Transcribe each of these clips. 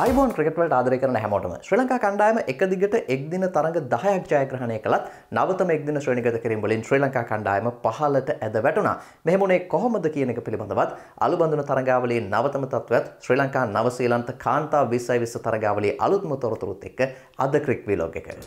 අයිබෝන් ක්‍රකටවලට ආදරය කරන හැමෝටම ශ්‍රී ලංකා කණ්ඩායම එක දිගට එක්දින තරඟ දහයක් ජයග්‍රහණය කළත් නවතම එක්දින ශ්‍රේණිගත කිරීම වලින් ශ්‍රී ලංකා කණ්ඩායම පහලට ඇද වැටුණා. මෙහෙම උනේ කොහොමද කියන එක පිළිබඳවත් අලුබඳුන තරඟාවලියේ නවතම තත්ත්වයත් ශ්‍රී ලංකා නවසීලන්ත කාන්තා 2020 තරඟාවලියේ අලුත්ම තොරතුරුත් එක්ක අද ක්‍රික් වීලෝග් එකේ.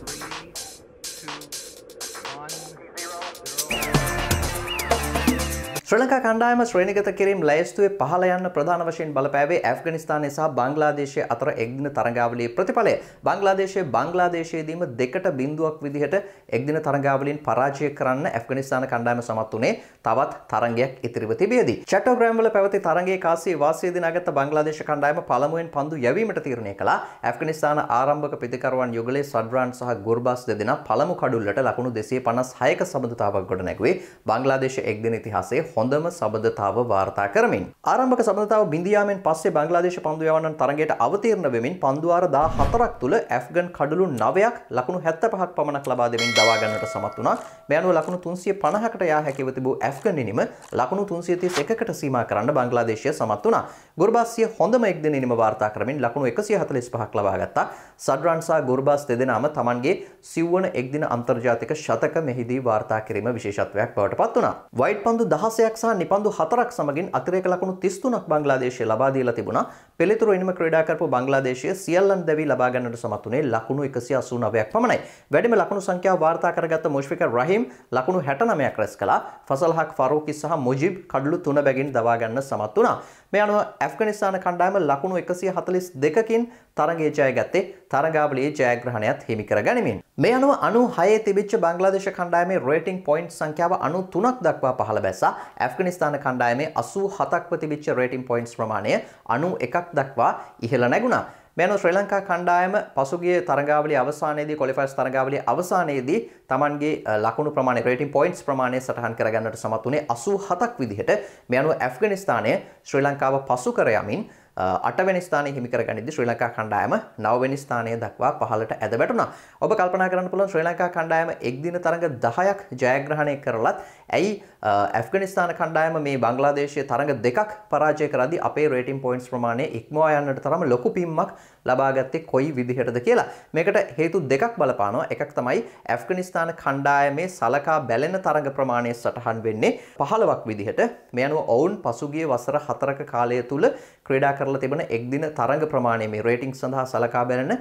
ශ්‍ර ලංකා කණ්ඩායම ශ්‍රේණිගත කිරීම් ලැයිස්තුවේ පහළ යන්න ප්‍රධාන වශයෙන් බලපෑවේ ඇෆ්ගනිස්ථානය සහ බංග්ලාදේශය අතර එක්දින තරගාවලියේ ප්‍රතිඵලය. බංග්ලාදේශය බංග්ලාදේශයේදීම දෙකට බිඳුවක් විදිහට එක්දින තරගාවලින් පරාජය කරන්න ඇෆ්ගනිස්ථාන කණ්ඩායම සමත් වුණේ තවත් තරගයක් ඉතිරිව තිබියදී. චැටෝග්‍රෑම් වල පැවති තරගයේ කාසියේ වාසිය දිනාගත් බංග්ලාදේශ කණ්ඩායම පළමුවෙන් පන්දු යැවීමට තීරණය කළා. ඇෆ්ගනිස්ථාන ආරම්භක ප්‍රතිකරුවන් යුගලේ සඩ්රාන් සහ ගුර්බාස් දෙදෙනා පළමු කඩුල්ලට ලකුණු 256ක සමඳතාවක් ගොඩනැගුවේ. බංග්ලාදේශ එක්දින ඉතිහාසයේ හොඳම සබඳතාව වාර්තා කරමින්. ආරම්භක සබඳතාව බිඳියාමෙන් පස්සේ බංගලාදේශ පන්දු යවන්නන් තරගයට අවතීර්ණ වෙමින් පන්දුවාර 14ක් තුල ඇෆ්ගන් කඩලු 9ක් ලකුණු 75ක් පමණක් ලබා දෙමින් දවා ගන්නට සමත් වුණා. මේ අනුව ලකුණු 350කට යා හැකිව තිබූ ඇෆ්ගන් ඉනිම ලකුණු 331කට සීමා කරන්න බංගලාදේශය සමත් වුණා. ගුර්බාස්සිය හොඳම එක්දින ඉනිම වාර්තා කරමින් ලකුණු 145ක් ලබා ගත්තා. සඩ්රන් සහ ගුර්බාස් දෙදෙනාම තමන්ගේ සිව්වන එක්දින අන්තර්ජාතික ශතක මෙහිදී වාර්තා කිරීම විශේෂත්වයක් බවට පත් වුණා. වයිට් පන්දු 16ක් දෙකක් සහ නිපන්දු හතරක් සමගින් අතිරේක ලකුණු 33ක් බංග්ලාදේශය ලබා දීලා තිබුණා. පෙළතුරු එනිම ක්‍රීඩා කරපු බංග්ලාදේශය සියල්ලන් දැවි ලබා ගන්නට සමත් වුණේ ලකුණු 189ක් පමණයි. වැඩිම ලකුණු සංඛ්‍යාව වාර්තා කරගත්ත මුෂ්ෆිකර් රහීම් ලකුණු 69ක් රැස් කළා. ෆසල් හක් ෆාරූකි සහ මුජිබ් කඩලු 3 බැගින් දවා ගන්න සමත් වුණා. මේ අනුව ඇෆ්ගනිස්තාන කණ්ඩායම ලකුණු 142කින් තරගේ ජයගත්තේ තරගාවලේ ජයග්‍රහණයත් හිමි කර ගනිමින්. මේ අනුව අනු හයේ තිබිච්ච බංගලාදේශ කණ්ඩායමේ රේටිං පොයින්ට් සංඛ්‍යාව අනු තුනක් දක්වා පහළ බැසා ඇෆ්ගනිස්ථාන කණ්ඩායමේ අසූ හතක්ව තිබිච්ච රේටිං පොයින්ට්ස් ප්‍රමාණය අනු එකක් දක්වා ඉහළ නැගුණා. මෙනු ශ්‍රී ලංකා කණ්ඩායම පසුගිය තරගාවලිය අවසානයේදී ක්වොලිෆයර්ස් තරගාවලිය අවසානයේදී Tamanගේ ලකුණු ප්‍රමාණය රේටින් පොයින්ට්ස් ප්‍රමාණය සටහන් කරගන්නට සමත් වුණේ 87ක් විදිහට මේ අනුව ඇෆ්ගනිස්තානය ශ්‍රී ලංකාව පසු කර යමින් අටවැනි ස්ථානය හිමිකර ගනිදි ශ්‍රී ලංකා කණ්ඩායම නවවැනි ස්ථානය දක්වා පහලට ඇද වැටුණා. ඔබ කල්පනා කරන්න පුළුවන් ශ්‍රී ලංකා කණ්ඩායම එක්දින තරඟ 10ක් ජයග්‍රහණය කරලත් ඇයි ඇෆ්ගනිස්තාන කණ්ඩායම මේ බංග්ලාදේශයේ තරඟ දෙකක් පරාජය කරද්දී අපේ රේටින් පොයින්ට්ස් ප්‍රමාණය ඉක්මවා යන්නට තරම ලොකු පිම්මක් ලබා ගත්තේ කොයි විදිහටද කියලා. මේකට හේතු දෙකක් බලපානවා. එකක් තමයි ඇෆ්ගනිස්තාන කණ්ඩායමේ සලකා බැලෙන තරඟ ප්‍රමාණය සටහන් වෙන්නේ 15ක් විදිහට. මේ අනුව ඔවුන් පසුගිය වසර 4ක කාලය තුල ක්‍රීඩා කරලා කරලා තිබෙන එක්දින තරඟ ප්‍රමාණය මේ රේටිං සඳහා සලකා බැලන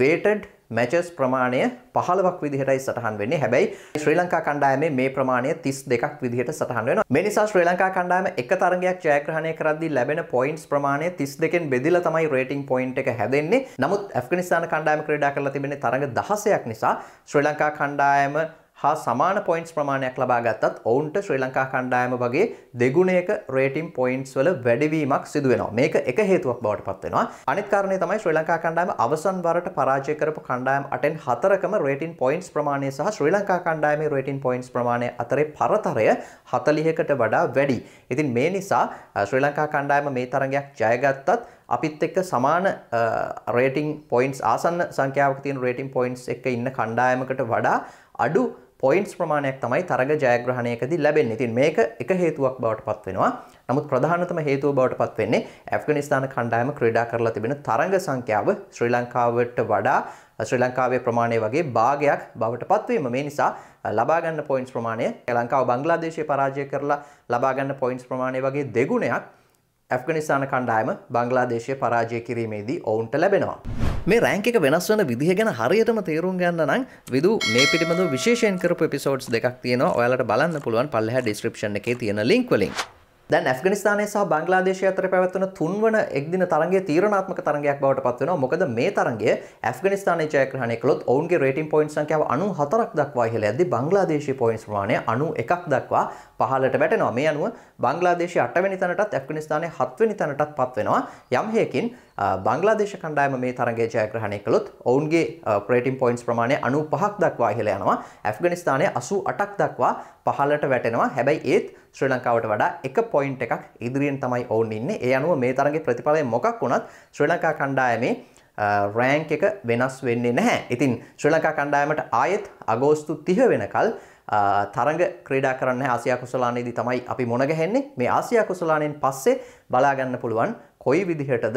වේටඩ් මැචස් ප්‍රමාණය පහලවක් විදිහටයි සටහන් වෙන්නේ හැබැයි ශ්‍රී ලංකා කණ්ඩායමේ මේ ප්‍රමාණය 32ක් විදිහට සටහන් වෙනවා. මේ නිසා ශ්‍රී ලංකා කණ්ඩායම එක තරගයක් ජයග්‍රහණය කරද්දී ලැබෙන පොයින්ට්ස් ප්‍රමාණය 32කින් බෙදිලා තමයි රේටින් පොයින්ට් එක හැදෙන්නේ. නමුත් ඇෆ්ගනිස්තාන කණ්ඩායම ක්‍රීඩා කරලා තිබෙන තරඟ 16ක් නිසා ශ්‍රී ලංකා කණ්ඩායම හා සමාන පොයින්ස් ප්‍රමාණයක් ලබා ගත්තත් ඔවුන්ට ශ්‍රී ලංකා කණ්ඩායම වගේ දෙගුණයක රේටිම් පොයින්ස් වල වැඩිවීමක් සිදු වෙනවා. මේක එක හේතුවක් බවට පත් වෙනවා. අනිත් කාරණේ තමයි ශ්‍රී ලංකා කණ්ඩායම අවසන් වරට පරාජය කරපු කණ්ඩායම් 8න් 4කම රේටිම් පොයින්ස් ප්‍රමාණය සහ ශ්‍රී ලංකා කණ්ඩායමේ රේටිම් පොයින්ස් ප්‍රමාණය අතරේ පරතරය 40කට වඩා වැඩි. ඉතින් මේ නිසා ශ්‍රී ලංකා කණ්ඩායම මේ තරගයක් ජයගත්තත් අපිත් එක්ක සමාන රේටිං පොයින්ස් ආසන්න සංඛ්‍යාවක තියෙන රේටිං පොයින්ස් එක ඉන්න කණ්ඩායමකට වඩා අඩු පොයින්ස් ප්‍රමාණයක් තමයි තරග ජයග්‍රහණයකදී ලැබෙන්නේ. ඉතින් මේක එක හේතුවක් බවට පත් වෙනවා. නමුත් ප්‍රධානතම හේතුව බවට පත් වෙන්නේ ඇෆ්ගනිස්තාන කණ්ඩායම ක්‍රීඩා කරලා තිබෙන තරඟ සංඛ්‍යාව ශ්‍රී ලංකාවට වඩා ශ්‍රී ලංකාවේ ප්‍රමාණය වගේ භාගයක් බවට පත්වීම. මේ නිසා ලබා ගන්න පොයින්ට්ස් ප්‍රමාණය ලංකාව බංග්ලාදේශය පරාජය කරලා ලබා ගන්න පොයින්ට්ස් ප්‍රමාණය වගේ දෙගුණයක් ඇෆ්ගනිස්තාන කණ්ඩායම බංග්ලාදේශය පරාජය කිරීමේදී ඔවුන්ට ලැබෙනවා. මේ රෑංක එක වෙනස් වන විදිහ ගැන හරියටම තේරුම් ගන්න නම් විදු මේ පිටිබඳ විශේෂයෙන් කරපු පිසෝඩ්ස් දෙකක් තියෙනවා ඔයාලට බලන්න පුළුවන් පල්ලහ ඩිස්ක්‍රපෂන් එකේ තියෙන ලින්ක් වලින්. දැන් ඇෆගනිස්ානය සහ බංගලාදේශය අතර පැවැත්වන තුන්වන එක්දින තරගේ තීරණාත්මක තරගයක් බවට පත්වෙන මොකද මේ තරගේ ඇෆගනිස්ාන ජයග්‍රහණය කළොත් ඔවුන්ගේ රේටින් පොයින්ට් සංඛ්‍යාව අනු හතරක් දක්වා ඉහළ ඇද්දි බංගලාදේශී පොයින්ට්ස් ප්‍රමාණය අනු එකක් දක්වා පහලට වැටෙනවා මේ අනුව බංගලාදේශය අටවැනි තැනටත් ඇෆ්ගනිස්ථානය හත්වනි තැනටත් පත්වෙනවා යම් හයකින් බංගලාදේශ කණ්ඩායම මේ තරගේ ජයග්‍රහණය කළොත් ඔවුන්ගේ ප්‍රේටිම් පොයින්ස් ප්‍රමාණය අනු පහක් දක්වා ඉහළ යනවා ඇෆ්ගනිස්ථානය අසු අටක් දක්වා පහලට වැටෙනවා හැබැයි ඒත් ශ්‍රී ලංකාවට වඩා එක පොයින්ට් එකක් ඉදිරියෙන් තමයි ඔවුන් ඉන්නේ ඒ අනුව මේ තරගේ ප්‍රතිඵලය මොකක් වුණත් ශ්‍රී ලංකා කණ්ඩායමේ රෑන්ක් එක වෙනස් වෙන්නේ නැහැ ඉතින් ශ්‍රී ලංකා කණ්ඩායමට ආයෙත් අගෝස්තු තිහ වෙනකල් තරඟ ක්‍රීඩා කරන්න ආසියා කුසලානයේදී තමයි අපි මොනගැහෙන්නේ මේ ආසියා කුසලානයෙන් පස්සේ බලාගන්න පුළුවන් කොයි විදිහටද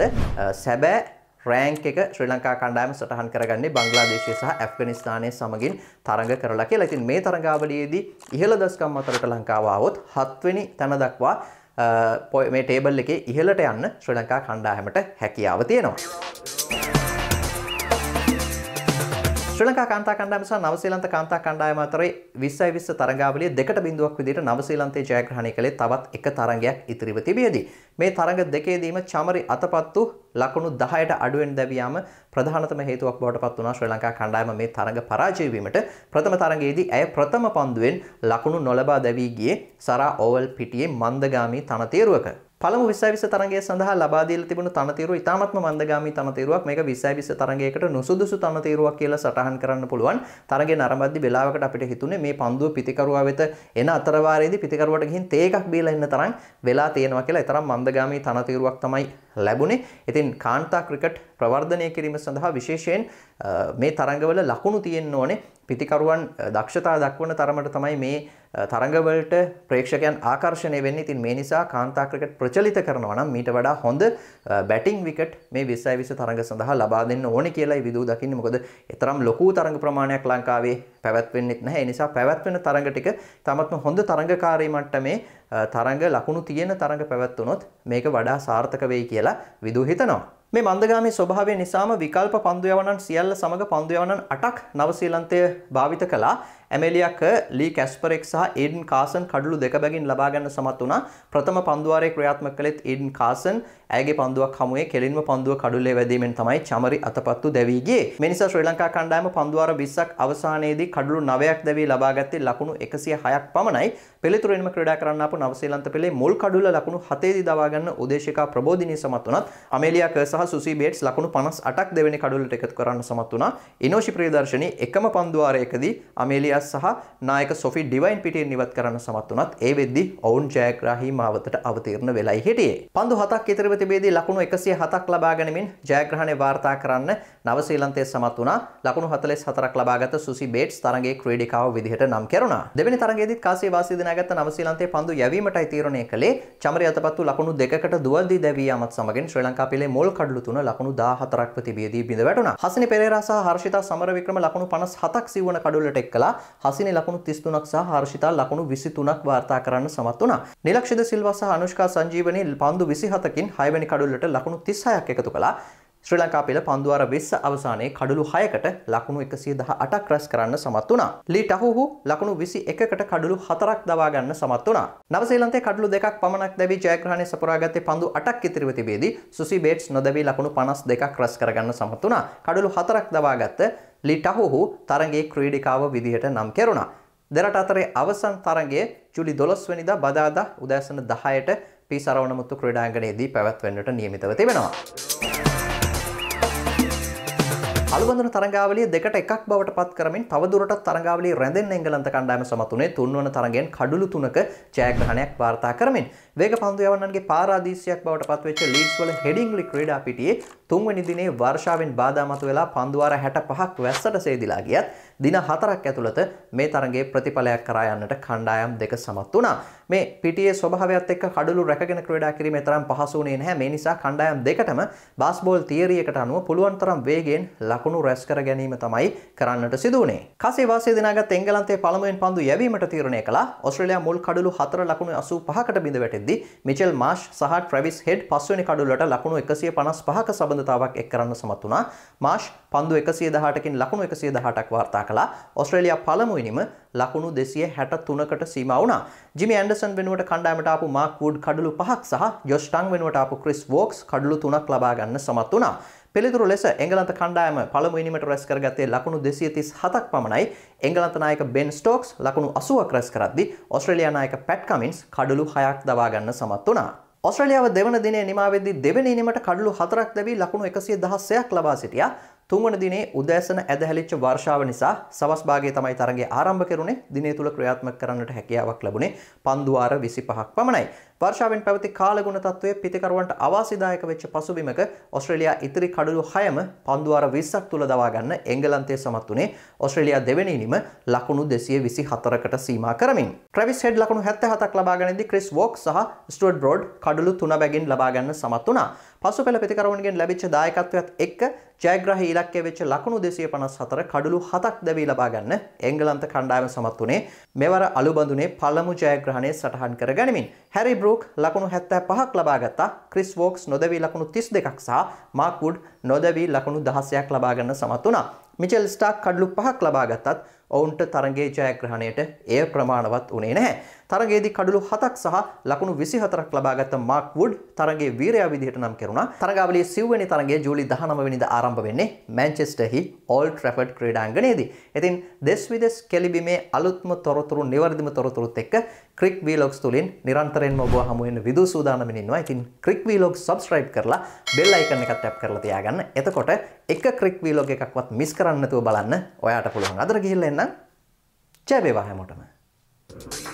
සැබෑ රෑන්ක් එක ශ්‍රී ලංකා කණ්ඩායම සටහන් කරගන්නේ බංග්ලාදේශය සහ ඇෆ්ගනිස්ථානය සමගින් තරඟ කරලා කියලා. ඉතින් මේ තරඟාවලියේදී ඉහළ දස්කම් අතරට ලංකාව ආවොත් 7 වෙනි තැන දක්වා මේ ටේබල් එකේ ඉහළට යන්න ශ්‍රී ලංකා කණ්ඩායමට හැකියාව තියෙනවා. ශ්‍රී ලංකා කාන්තා කණ්ඩායම සහ නවසීලන්ත කාන්තා කණ්ඩායම අතරේ 20යි 20 තරඟාවලිය දෙකට බිඳුවක් විදිහට නවසීලන්තේ ජයග්‍රහණය කළේ තවත් එක තරඟයක් ඉතිරිව තිබියදී මේ තරඟ දෙකේදීම චමරි අතපත්තු ලකුණු 10ට අඩුවෙන් දැවියාම ප්‍රධානතම හේතුවක් බවට පත් වුණා ශ්‍රී ලංකා කණ්ඩායම මේ තරඟ පරාජය වීමට ප්‍රථම තරඟයේදී ඇය ප්‍රථම පන්දුවෙන් ලකුණු නොලබා දැවී ගියේ සරා ඕවල් පිටියේ මන්දගාමී තනතේරුවක පළමු 2020 තරගය සඳහා ලබා දීලා තිබුණු තනතිරුව ඉතාමත්ම මන්දගාමී තනතිරුවක් මේක 2020 තරගයකට නුසුදුසු තනතිරුවක් කියලා සටහන් කරන්න පුළුවන් තරගය නරඹද්දි වෙලාවකට අපිට හිතුනේ මේ පන්දුව පිතිකරුවා වෙත එන අතරවාරයේදී පිතිකරුවට ගිහින් තේ එකක් බීලා ඉන්න තරම් වෙලා තියෙනවා කියලා ඒ තරම් මන්දගාමී තනතිරුවක් තමයි ලැබුණේ. ඉතින් කාන්තා ක්‍රිකට් ප්‍රවර්ධනය කිරීම සඳහා විශේෂයෙන් මේ තරඟවල ලකුණු තියෙන්න ඕනේ. පිතිකරුවන් දක්ෂතා දක්වන තරමට තමයි මේ තරඟවලට ප්‍රේක්ෂකයන් ආකර්ශණය වෙන්නේ. ඉතින් මේ නිසා කාන්තා ක්‍රිකට් ප්‍රචලිත කරනවා නම් මීට වඩා හොඳ බැටිං විකට් මේ 2020 තරඟ සඳහා ලබා දෙන්න ඕනේ කියලායි විදූ දකින්නේ. මොකද ඒතරම් ලොකු තරඟ ප්‍රමාණයක් ලංකාවේ පැවැත්වෙන්නෙත් නැහැ. ඒ නිසා පැවැත්වෙන තරඟ ටික තමත්ම හොඳ තරඟකාරී මට්ටමේ තරඟ ලකුණු තියෙන තරඟ පැවැත්වුණොත් මේක වඩා සාර්ථක වෙයි කියලා විදු හිතනවා. මේ මන්දගාමී ස්වභාවය නිසාම විකල්ප පන්දු යවනන් සියල්ල සමග පන්දු යවනන් 8ක් නවසීලන්තය භාවිත කළා. ඇමෙලියාක ලී කැස්පරෙක් සහ ඒඩන් කාසන් කඩලු දෙක බැගින් ලබා ගන්න සමත් වුණා. ප්‍රථම පන්දුවාරයේ ක්‍රියාත්මක කළෙත් ඒඩන් කාසන් ඇයගේ පන්දුවක් හමුවේ කෙලින්ම පන්දුව කඩුල්ලේ වැදීමෙන් තමයි චමරි අතපත්තු දැවී ගියේ. මේ නිසා ශ්‍රී ලංකා කණ්ඩායම පන්දුවාර 20ක් අවසානයේදී කඩලු 9ක් දැවී ලබා ගත්තේ ලකුණු 106ක් පමණයි. පෙළතුරෙන්ම ක්‍රීඩා කරන්න ආපු නවසීලන්ත පෙළේ මුල් කඩුල්ල ලකුණු 7 දී දවා ගන්න උදේශිකා ප්‍රබෝධිනී සමත් වුණත් ඇමෙලියාක සහ සහ සුසී බේට්ස් ලකුණු 58ක් දෙවෙනි කඩවලට එකතු කරන්න සමත් වුණා. ඉනෝෂි ප්‍රියදර්ශනී එකම පන්දුවාරයකදී අමේලියාස් සහ නායක සොෆි ඩිවයින් පිටියෙන් ඉවත් කරන්න සමත් වුණත් ඒ වෙද්දී ඔවුන් ජයග්‍රාහී මාවතට අවතීර්ණ වෙලයි හිටියේ. පන්දු 7ක් ඉතිරිව තිබේදී ලකුණු 107ක් ලබා ගැනීමෙන් ජයග්‍රහණය වාර්තා කරන්න නව ශ්‍රීලන්තයේ සමත් වුණා. ලකුණු 44ක් ලබාගත් සුසී බේට්ස් තරගයේ ක්‍රීඩිකාව විදිහට නම් කැරුණා. දෙවෙනි තරගයේදීත් කාසිය වාසි දිනාගත් නව ශ්‍රීලන්තයේ පන්දු යැවීමටයි තීරණය කළේ. චමරි අතපත්තු ලකුණු දෙකකට දුවද්දී දැවී යාමත් සමගින් ශ්‍රී ලංකා පෙළේ මුල් කඩ පාඩලු තුන ලකුණු 14ක්ව තිබියදී බිඳ වැටුණා. හසිනි පෙරේරා සහ හර්ෂිතා සමරවික්‍රම ලකුණු 57ක් සිවුවන කඩුවලට එක් කළා. හසිනි ලකුණු 33ක් සහ හර්ෂිතා ලකුණු 23ක් වාර්තා කරන්න සමත් වුණා. නිලක්ෂිත සිල්වා සහ අනුෂ්කා සංජීවනී පන්දු 27කින් 6 වෙනි කඩුවලට ලකුණු 36ක් එකතු කළා. ශ්‍රී ලංකා පෙළ පන්දුවර වෙස්ස අවසානයේ කඩලු 6කට ලකුණු 118ක් රැස් කරන්න සමත් වුණා. ලී ටහුහු ලකුණු 21කට කඩලු 4ක් දවා ගන්න සමත් වුණා. නව ශ්‍රීලන්තයේ කඩලු දෙකක් පමණක් දැවි ජයග්‍රහණය සපුරාගත්තේ පන්දු 8ක් ඉතිරිව තිබේදී සුසි බේට්ස් නොදැවි ලකුණු 52ක් රැස් කරගන්න සමත් වුණා. කඩලු 4ක් දවාගත්ත ලී ටහුහු තරගයේ ක්‍රීඩිකාව විදිහට නම් කෙරුණා. දෙරට අතරේ අවසන් තරගයේ ජුලි 12 වෙනිදා බදාදා උදෑසන 10ට පී සරවණමුතු ක්‍රීඩාංගණයේදී පැවැත්වෙන්නට නියමිතව තිබෙනවා. අලුබඳන තරගාවලිය දෙකට එකක් බවට පත් කරමින් තවදුරටත් තරගාවලිය රැඳෙන් එංගලන්ත කණ්ඩායම සමතුනේ තුන්වන තරගෙන් කඩුළු තුනක ජයග්‍රහණයක් වාර්තා කරමින් වේග පන්දු යවන්නන්ගේ පාරාදීසයක් බවට පත්වෙච්ච ලීඩ්ස් වල හෙඩින්ග්ලි ක්‍රීඩා පිටියේ තුන්වැනි දිනේ වර්ෂාවෙන් බාධා මතුවලා පන්දුවාර 65ක් වැස්සට සේදිලා ගියත් දින හතරක් ඇතුළත මේ තරගයේ ප්‍රතිඵලයක් කරා යන්නට කණ්ඩායම් දෙක සමත් වුණා. මේ පිටියේ ස්වභාවයත් එක්ක කඩලු රැකගෙන ක්‍රීඩා කිරීමේ තරම් පහසු වුණේ නැහැ. මේ නිසා කණ්ඩායම් දෙකටම බාස්බෝල් තියරි එකට අනුව පුළුවන් තරම් වේගයෙන් ලකුණු රැස් කර ගැනීම තමයි කරන්නට සිදු වුණේ. කසේ වාසිය දිනාගත් එංගලන්තයේ පළමුවෙන් පන්දු යැවීමට තීරණය කළා. ඔස්ට්‍රේලියා මුල් කඩලු 4 ලකුණු 85කට බිඳ වැටෙද්දී මිචෙල් මාෂ් සහ ට්‍රැවිස් හෙඩ් පස්වෙනි කඩුලට ලකුණු 155ක සබඳතාවක් එක් කරන්න සමත් වුණා. මාෂ් පන්දු 118කින් ලකුණු 118ක් වාර්තා කළා. ඔස්ට්‍රේලියා පළමුවෙනිම ලකුණු 263කට සීමා වුණා. ජිමි ඇන්ඩර්සන් වෙනුවට කණ්ඩායමට ආපු මාක් වුඩ් කඩලු 5ක් සහ ජොෂ් ටං වෙනුවට ආපු ක්‍රිස් වෝක්ස් කඩලු 3ක් ලබා ගන්න සමත් වුණා. පිළිතුරු ලෙස එංගලන්ත කණ්ඩායම පළමු ඉනිමට රැස් කරගත්තේ ලකුණු 237ක් පමණයි. එංගලන්ත නායක බෙන් ස්ටෝක්ස් ලකුණු 80ක් රැස් කරද්දී ඕස්ට්‍රේලියා නායක පැට් කමින්ස් කඩලු 6ක් දවා ගන්න සමත් වුණා. ඔස්ට්‍රලියාව දෙවන දිනේ නිමාවෙද්දී දෙවෙනි ඉනිමට කඩලු 4ක් දැවී ලකුණු 116ක් ලබා සිටියා. තුන්වන දිනේ උදෑසන ඇද හැලිච්ච වර්ෂාව නිසා සවස් භාගයේ තමයි තරඟය ආරම්භ කෙරුණේ. දිනේ තුල ක්‍රියාත්මක කරන්නට හැකියාවක් ලැබුණේ පන්දු වාර 25ක් පමණයි. වර්ෂාවෙන් පැවති කාලගුණ තත්ත්වය පිතිකරුවන්ට අවාසිදායක වෙච්ච පසුබිමක ඔස්ට්‍රේලියා ඉතිරි කඩලු 6ම පන්දු අර 20ක් තුල දවා ගන්න එංගලන්තය සමත් වුණේ ඔස්ට්‍රේලියා දෙවෙනි ඉනිම ලකුණු 224කට සීමා කරමින්. ට්‍රැවිස් හෙඩ් ලකුණු 77ක් ලබාගෙනදී ක්‍රිස් වෝක් සහ ස්ටුවර්ට් බ්‍රෝඩ් කඩලු 3 බැගින් ලබා ගන්න සමත් වුණා. පසු පෙළ පිතිකරුවන්ගෙන් ලැබිච්ච දායකත්වයත් එක්ක ජයග්‍රහහි ඉලක්කය වෙච්ච ලකුණු දෙසිය පනස් හතර කඩලු හතක් දැවී ලබාගන්න එංගලන්ත කණ්ඩායම සමත් වනේ මෙවර අලුබඳුනේ පළමු ජයග්‍රහණය සටහන් කර ගනිමින් හැරි බ්‍රෝ ඩිබරූක් ලකුණු හැත්තෑ පහක් ලබාගත්තා ක්‍රිස් වෝක්ස් නොදවී ලකුණු තිස් දෙකක් සහ මාකුඩ් නොදවී ලකුණු දහසයක් ලබාගන්න සමත් වනා මිචල් ස්ටාක් කඩ්ලු පහක් ලබාගත්තත් ඔවුන්ට තරගේ ජයග්‍රහණයට එය ප්‍රමාණවත් වනේ නැහැ. තරගේදී කඩළු 7ක් සහ ලකුණු 24ක් ලබාගත් මාක් වුඩ් තරගේ වීරයා විදිහට නම් කෙරුණා. තරගාවලියේ සිව්වෙනි තරගය ජූලි 19 වෙනිදා ආරම්භ වෙන්නේ මැන්චෙස්ටර්හි ඕල්ඩ් ට්‍රැෆර්ඩ් ක්‍රීඩාංගණයේදී. ඉතින් දෙස් විදෙස් කෙලිබීමේ අලුත්ම තොරතුරු නිවැරදිම තොරතුරුත් එක්ක ක්‍රික් වීලොග්ස් තුලින් නිරන්තරයෙන්ම ඔබ හමු වෙන විදූ සූදානමින් ඉන්නවා. ඉතින් ක්‍රික් වීලොග් subscribe කරලා bell icon එකත් tap කරලා තියාගන්න. එතකොට එක ක්‍රික් වීලොග් එකක්වත් මිස් කරන්න නැතුව බලන්න. ඔයාට පුළුවන් අදර ගිහිල්ලා එන්න. जय बेवा है मोटा में